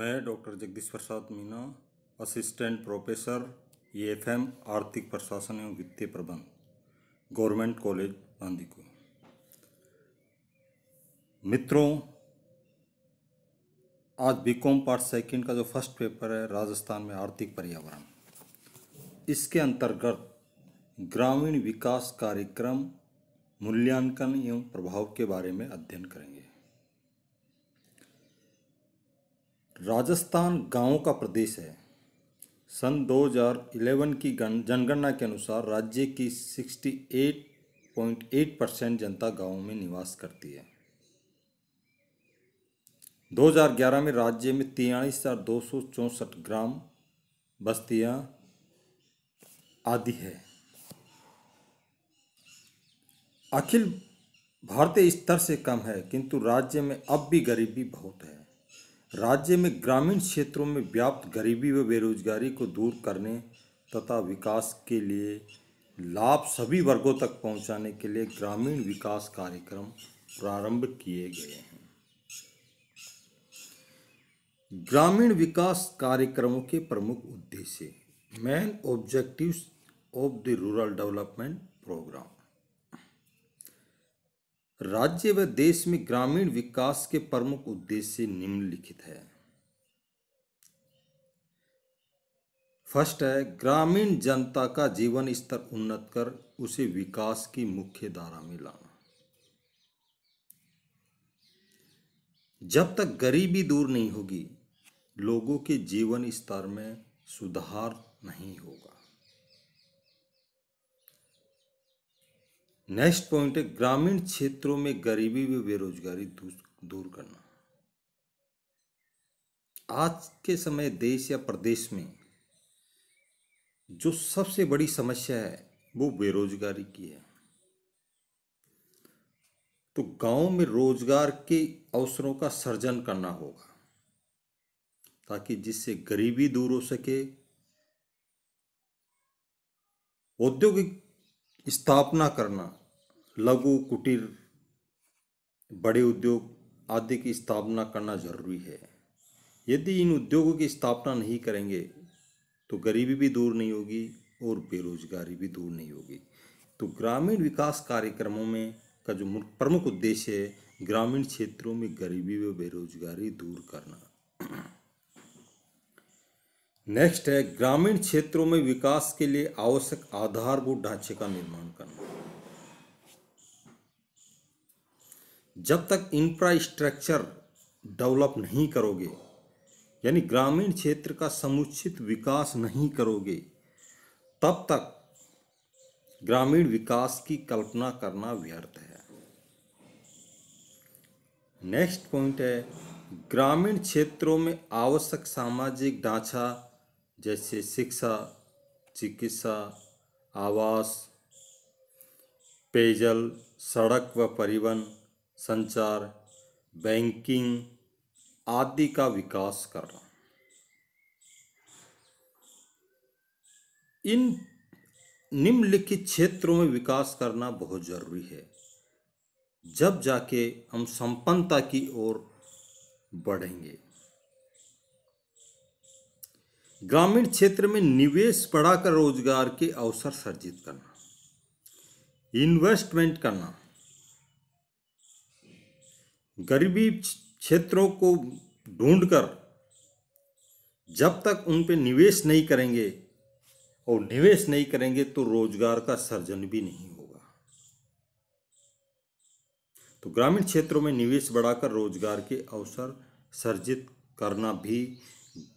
मैं doctor Jagdish Prasad Meena assistant professor E F M आर्थिक प्रशासन एवं वित्तीय प्रबंध गवर्नमेंट कॉलेज गांधी को मित्रों आज बी कॉम पार्ट सेकेंड का जो फर्स्ट पेपर है राजस्थान में आर्थिक पर्यावरण इसके अंतर्गत ग्रामीण विकास कार्यक्रम मूल्यांकन एवं प्रभाव के बारे में अध्ययन करेंगे राजस्थान गांवों का प्रदेश है सन 2011 की जनगणना के अनुसार राज्य की 68.8 परसेंट जनता गांवों में निवास करती है 2011 में राज्य में तिरालीस हज़ार दो सौ चौंसठ ग्राम बस्तियां आदि है अखिल भारतीय स्तर से कम है किंतु राज्य में अब भी गरीबी बहुत है राज्य में ग्रामीण क्षेत्रों में व्याप्त गरीबी व बेरोजगारी को दूर करने तथा विकास के लिए लाभ सभी वर्गों तक पहुंचाने के लिए ग्रामीण विकास कार्यक्रम प्रारंभ किए गए हैं ग्रामीण विकास कार्यक्रमों के प्रमुख उद्देश्य main objectives of the rural development programme राज्य व देश में ग्रामीण विकास के प्रमुख उद्देश्य निम्नलिखित है फर्स्ट है ग्रामीण जनता का जीवन स्तर उन्नत कर उसे विकास की मुख्य धारा में लाना जब तक गरीबी दूर नहीं होगी लोगों के जीवन स्तर में सुधार नहीं होगा नेक्स्ट पॉइंट है ग्रामीण क्षेत्रों में गरीबी व बेरोजगारी दूर करना आज के समय देश या प्रदेश में जो सबसे बड़ी समस्या है वो बेरोजगारी की है तो गांव में रोजगार के अवसरों का सृजन करना होगा ताकि जिससे गरीबी दूर हो सके औद्योगिक स्थापना करना लघु कुटीर बड़े उद्योग आदि की स्थापना करना जरूरी है यदि इन उद्योगों की स्थापना नहीं करेंगे तो गरीबी भी दूर नहीं होगी और बेरोजगारी भी दूर नहीं होगी तो ग्रामीण विकास कार्यक्रमों में का जो प्रमुख उद्देश्य है ग्रामीण क्षेत्रों में गरीबी व बेरोजगारी दूर करना नेक्स्ट है ग्रामीण क्षेत्रों में विकास के लिए आवश्यक आधारभूत ढांचे का निर्माण करना जब तक इंफ्रास्ट्रक्चर डेवलप नहीं करोगे यानी ग्रामीण क्षेत्र का समुचित विकास नहीं करोगे तब तक ग्रामीण विकास की कल्पना करना व्यर्थ है नेक्स्ट पॉइंट है ग्रामीण क्षेत्रों में आवश्यक सामाजिक ढांचा जैसे शिक्षा चिकित्सा आवास पेयजल सड़क व परिवहन संचार बैंकिंग आदि का विकास करना इन निम्नलिखित क्षेत्रों में विकास करना बहुत जरूरी है जब जाके हम संपन्नता की ओर बढ़ेंगे ग्रामीण क्षेत्र में निवेश बढ़ाकर रोजगार के अवसर सर्जित करना इन्वेस्टमेंट करना गरीबी क्षेत्रों को ढूंढकर जब तक उन पर निवेश नहीं करेंगे और निवेश नहीं करेंगे तो रोजगार का सर्जन भी नहीं होगा तो ग्रामीण क्षेत्रों में निवेश बढ़ाकर रोजगार के अवसर सर्जित करना भी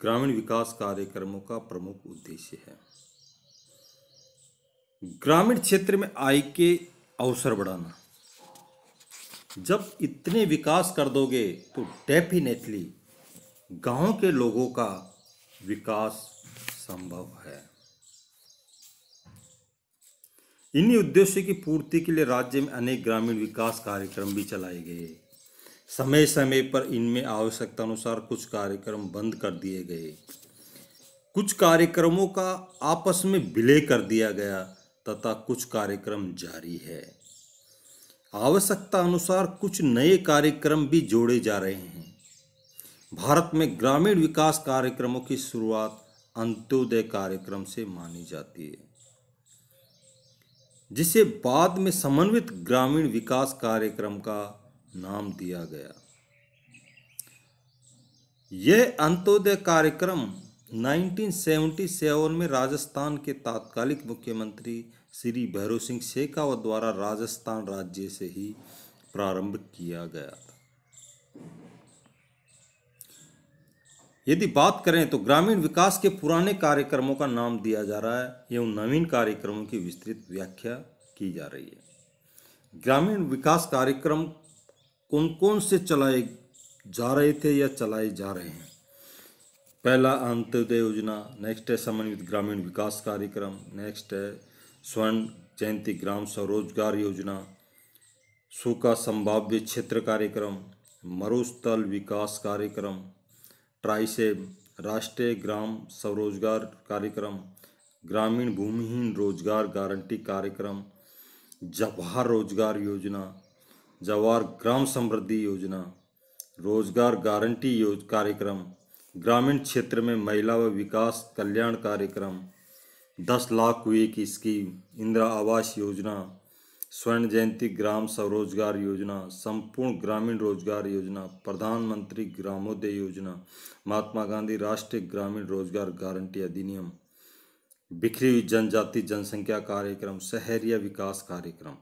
ग्रामीण विकास कार्यक्रमों का प्रमुख उद्देश्य है ग्रामीण क्षेत्र में आय के अवसर बढ़ाना जब इतने विकास कर दोगे तो डेफिनेटली गांव के लोगों का विकास संभव है इन्हीं उद्देश्य की पूर्ति के लिए राज्य में अनेक ग्रामीण विकास कार्यक्रम भी चलाए गए समय समय पर इनमें आवश्यकता अनुसार कुछ कार्यक्रम बंद कर दिए गए कुछ कार्यक्रमों का आपस में विलय कर दिया गया तथा कुछ कार्यक्रम जारी है आवश्यकता अनुसार कुछ नए कार्यक्रम भी जोड़े जा रहे हैं भारत में ग्रामीण विकास कार्यक्रमों की शुरुआत अंत्योदय कार्यक्रम से मानी जाती है जिसे बाद में समन्वित ग्रामीण विकास कार्यक्रम का नाम दिया गया यह अंत्योदय कार्यक्रम 1977 में राजस्थान के तात्कालिक मुख्यमंत्री श्री भैरव सिंह शेखावत द्वारा राजस्थान राज्य से ही प्रारंभ किया गया था यदि बात करें तो ग्रामीण विकास के पुराने कार्यक्रमों का नाम दिया जा रहा है एवं नवीन कार्यक्रमों की विस्तृत व्याख्या की जा रही है ग्रामीण विकास कार्यक्रम कौन कौन से चलाए जा रहे थे या चलाए जा रहे हैं पहला अंत्योदय योजना नेक्स्ट है समन्वित ग्रामीण विकास कार्यक्रम नेक्स्ट है स्वर्ण जयंती ग्राम स्वरोजगार योजना सूखा संभाव्य क्षेत्र कार्यक्रम मरुस्थल विकास कार्यक्रम ट्राइसेब राष्ट्रीय ग्राम स्वरोजगार कार्यक्रम ग्रामीण भूमिहीन रोजगार गारंटी कार्यक्रम जवाहर रोजगार योजना जवाहर ग्राम समृद्धि योजना रोजगार गारंटी योज कार्यक्रम ग्रामीण क्षेत्र में महिला व विकास कल्याण कार्यक्रम दस लाख हुए की स्कीम इंदिरा आवास योजना स्वर्ण जयंती ग्राम स्वरोजगार योजना संपूर्ण ग्रामीण रोजगार योजना प्रधानमंत्री ग्रामोदय योजना महात्मा गांधी राष्ट्रीय ग्रामीण रोजगार गारंटी अधिनियम बिखरी हुई जनजाति जनसंख्या कार्यक्रम शहरिया विकास कार्यक्रम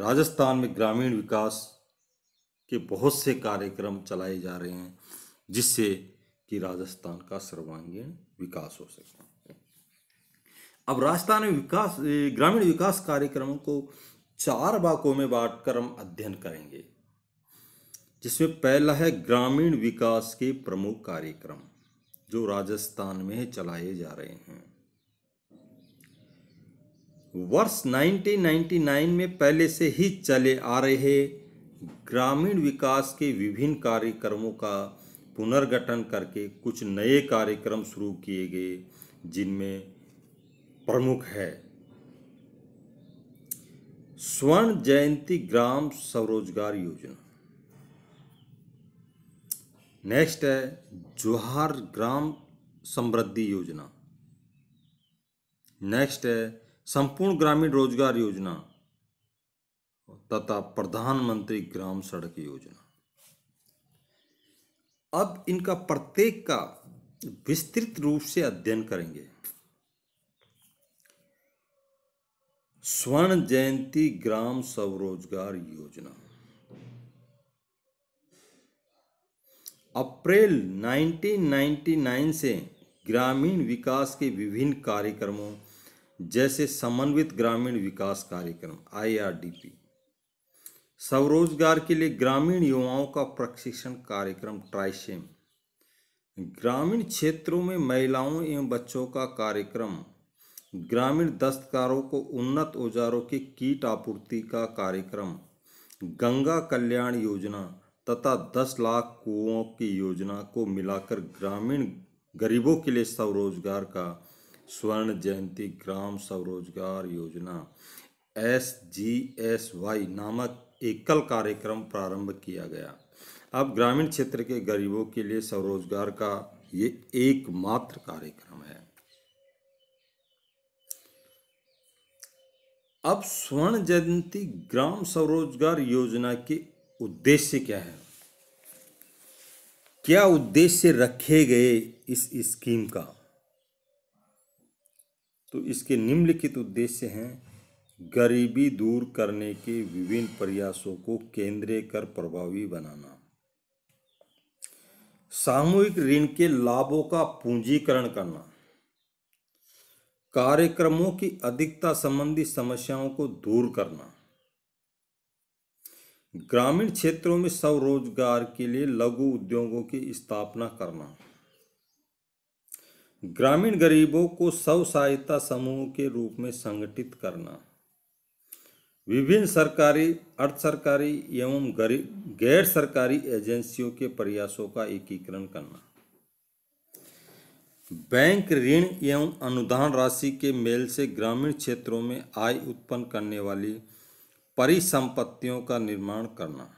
राजस्थान में ग्रामीण विकास के बहुत से कार्यक्रम चलाए जा रहे हैं जिससे कि राजस्थान का सर्वांगीण विकास हो सके अब राजस्थान में विकास ग्रामीण विकास कार्यक्रमों को चार भागों में बांटकर हम अध्ययन करेंगे जिसमें पहला है ग्रामीण विकास के प्रमुख कार्यक्रम जो राजस्थान में चलाए जा रहे हैं वर्ष 1999 में पहले से ही चले आ रहे ग्रामीण विकास के विभिन्न कार्यक्रमों का पुनर्गठन करके कुछ नए कार्यक्रम शुरू किए गए जिनमें प्रमुख है स्वर्ण जयंती ग्राम स्वरोजगार योजना नेक्स्ट है जोहार ग्राम समृद्धि योजना नेक्स्ट है संपूर्ण ग्रामीण रोजगार योजना तथा प्रधानमंत्री ग्राम सड़क योजना अब इनका प्रत्येक का विस्तृत रूप से अध्ययन करेंगे स्वर्ण जयंती ग्राम स्वरोजगार योजना अप्रैल 1999 से ग्रामीण विकास के विभिन्न कार्यक्रमों जैसे समन्वित ग्रामीण विकास कार्यक्रम आईआरडीपी स्वरोजगार के लिए ग्रामीण युवाओं का प्रशिक्षण कार्यक्रम ट्राइसेम ग्रामीण क्षेत्रों में महिलाओं एवं बच्चों का कार्यक्रम ग्रामीण दस्तकारों को उन्नत औजारों की कीट आपूर्ति का कार्यक्रम गंगा कल्याण योजना तथा दस लाख कुओं की योजना को मिलाकर ग्रामीण गरीबों के लिए स्वरोजगार का स्वर्ण जयंती ग्राम स्वरोजगार योजना एस जी एस वाई नामक एकल कार्यक्रम प्रारंभ किया गया अब ग्रामीण क्षेत्र के गरीबों के लिए स्वरोजगार का ये एकमात्र कार्यक्रम है अब स्वर्ण जयंती ग्राम स्वरोजगार योजना के उद्देश्य क्या है क्या उद्देश्य रखे गए इस स्कीम का तो इसके निम्नलिखित उद्देश्य हैं गरीबी दूर करने के विभिन्न प्रयासों को केंद्रीय कर प्रभावी बनाना सामूहिक ऋण के लाभों का पूंजीकरण करना कार्यक्रमों की अधिकता संबंधी समस्याओं को दूर करना ग्रामीण क्षेत्रों में स्वरोजगार के लिए लघु उद्योगों की स्थापना करना ग्रामीण गरीबों को स्व सहायता समूह के रूप में संगठित करना विभिन्न सरकारी अर्ध सरकारी एवं गैर सरकारी एजेंसियों के प्रयासों का एकीकरण करना बैंक ऋण एवं अनुदान राशि के मेल से ग्रामीण क्षेत्रों में आय उत्पन्न करने वाली परिसंपत्तियों का निर्माण करना